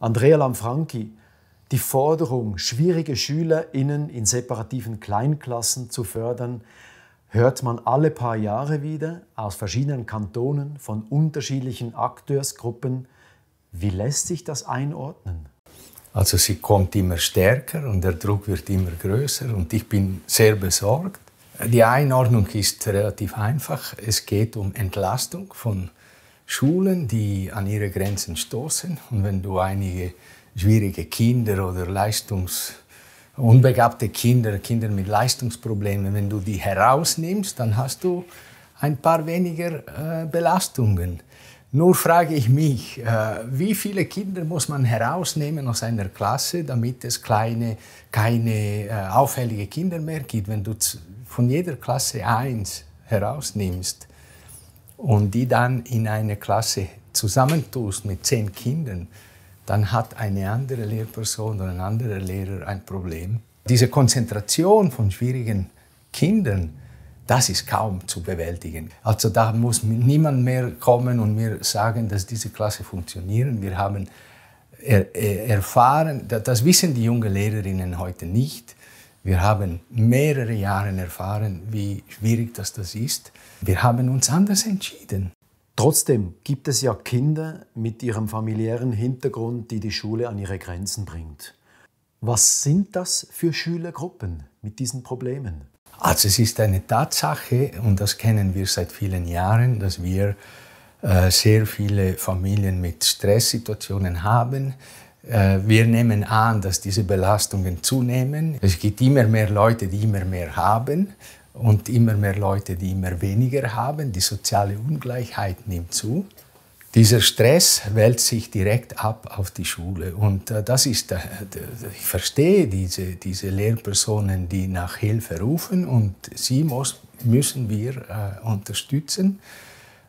Andrea Lamfranchi, die Forderung, schwierige SchülerInnen in separativen Kleinklassen zu fördern, hört man alle paar Jahre wieder aus verschiedenen Kantonen von unterschiedlichen Akteursgruppen. Wie lässt sich das einordnen? Also sie kommt immer stärker und der Druck wird immer größer und ich bin sehr besorgt. Die Einordnung ist relativ einfach. Es geht um Entlastung von Schulen, die an ihre Grenzen stoßen. Und wenn du einige schwierige Kinder oder Leistungs unbegabte Kinder, Kinder mit Leistungsproblemen, wenn du die herausnimmst, dann hast du ein paar weniger äh, Belastungen. Nur frage ich mich, äh, wie viele Kinder muss man herausnehmen aus einer Klasse, damit es kleine, keine äh, auffälligen Kinder mehr gibt, wenn du von jeder Klasse eins herausnimmst? und die dann in eine Klasse zusammentust mit zehn Kindern, dann hat eine andere Lehrperson oder ein anderer Lehrer ein Problem. Diese Konzentration von schwierigen Kindern, das ist kaum zu bewältigen. Also da muss niemand mehr kommen und mir sagen, dass diese Klasse funktionieren. Wir haben er, er, erfahren, das wissen die jungen Lehrerinnen heute nicht, wir haben mehrere Jahre erfahren, wie schwierig das, das ist. Wir haben uns anders entschieden. Trotzdem gibt es ja Kinder mit ihrem familiären Hintergrund, die die Schule an ihre Grenzen bringt. Was sind das für Schülergruppen mit diesen Problemen? Also es ist eine Tatsache, und das kennen wir seit vielen Jahren, dass wir äh, sehr viele Familien mit Stresssituationen haben, äh, wir nehmen an, dass diese Belastungen zunehmen. Es gibt immer mehr Leute, die immer mehr haben und immer mehr Leute, die immer weniger haben. Die soziale Ungleichheit nimmt zu. Dieser Stress wälzt sich direkt ab auf die Schule. Und äh, das ist, äh, ich verstehe diese, diese Lehrpersonen, die nach Hilfe rufen und sie muss, müssen wir unterstützen,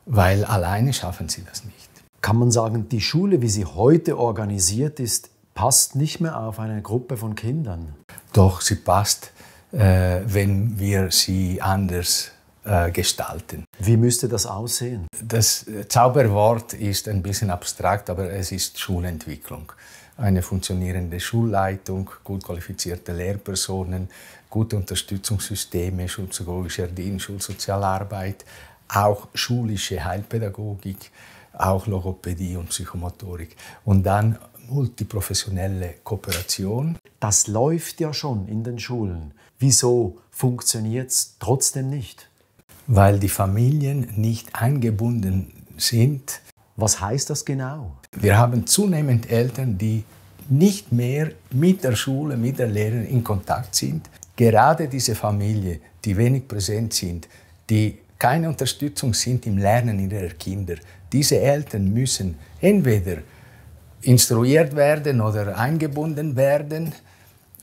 weil alleine schaffen sie das nicht kann man sagen, die Schule, wie sie heute organisiert ist, passt nicht mehr auf eine Gruppe von Kindern. Doch, sie passt, äh, wenn wir sie anders äh, gestalten. Wie müsste das aussehen? Das Zauberwort ist ein bisschen abstrakt, aber es ist Schulentwicklung. Eine funktionierende Schulleitung, gut qualifizierte Lehrpersonen, gute Unterstützungssysteme, schulpsychologischer Dienst, Schulsozialarbeit, auch schulische Heilpädagogik auch Logopädie und Psychomotorik. Und dann multiprofessionelle Kooperation. Das läuft ja schon in den Schulen. Wieso funktioniert es trotzdem nicht? Weil die Familien nicht eingebunden sind. Was heißt das genau? Wir haben zunehmend Eltern, die nicht mehr mit der Schule, mit der Lehrerin in Kontakt sind. Gerade diese Familien, die wenig präsent sind, die keine Unterstützung sind im Lernen ihrer Kinder. Diese Eltern müssen entweder instruiert werden oder eingebunden werden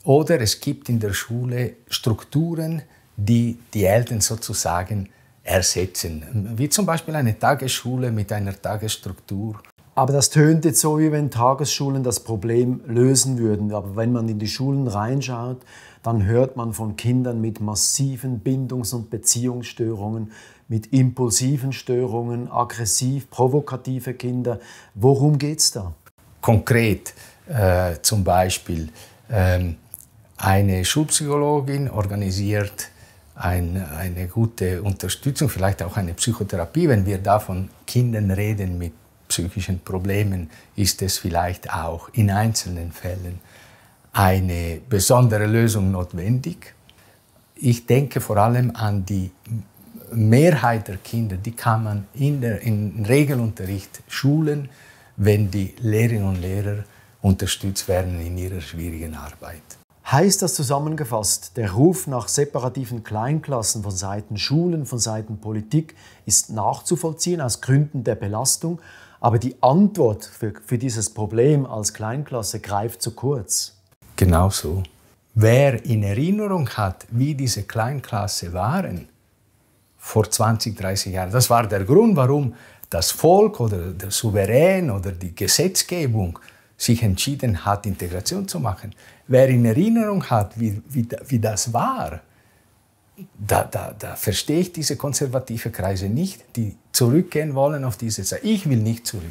oder es gibt in der Schule Strukturen, die die Eltern sozusagen ersetzen, wie zum Beispiel eine Tagesschule mit einer Tagesstruktur. Aber das tönt jetzt so, wie wenn Tagesschulen das Problem lösen würden. Aber wenn man in die Schulen reinschaut, dann hört man von Kindern mit massiven Bindungs- und Beziehungsstörungen, mit impulsiven Störungen, aggressiv, provokative Kinder. Worum geht es da? Konkret äh, zum Beispiel, ähm, eine Schulpsychologin organisiert ein, eine gute Unterstützung, vielleicht auch eine Psychotherapie, wenn wir da von Kindern reden mit psychischen Problemen ist es vielleicht auch in einzelnen Fällen eine besondere Lösung notwendig. Ich denke vor allem an die Mehrheit der Kinder, die kann man in der, im Regelunterricht schulen, wenn die Lehrerinnen und Lehrer unterstützt werden in ihrer schwierigen Arbeit. Heißt das zusammengefasst, der Ruf nach separativen Kleinklassen von Seiten Schulen, von Seiten Politik ist nachzuvollziehen aus Gründen der Belastung aber die Antwort für, für dieses Problem als Kleinklasse greift zu kurz. Genau so. Wer in Erinnerung hat, wie diese Kleinklasse waren, vor 20, 30 Jahren, das war der Grund, warum das Volk oder der Souverän oder die Gesetzgebung sich entschieden hat, Integration zu machen. Wer in Erinnerung hat, wie, wie, wie das war, da, da, da verstehe ich diese konservativen Kreise nicht, die zurückgehen wollen auf diese Zeit. Ich will nicht zurück.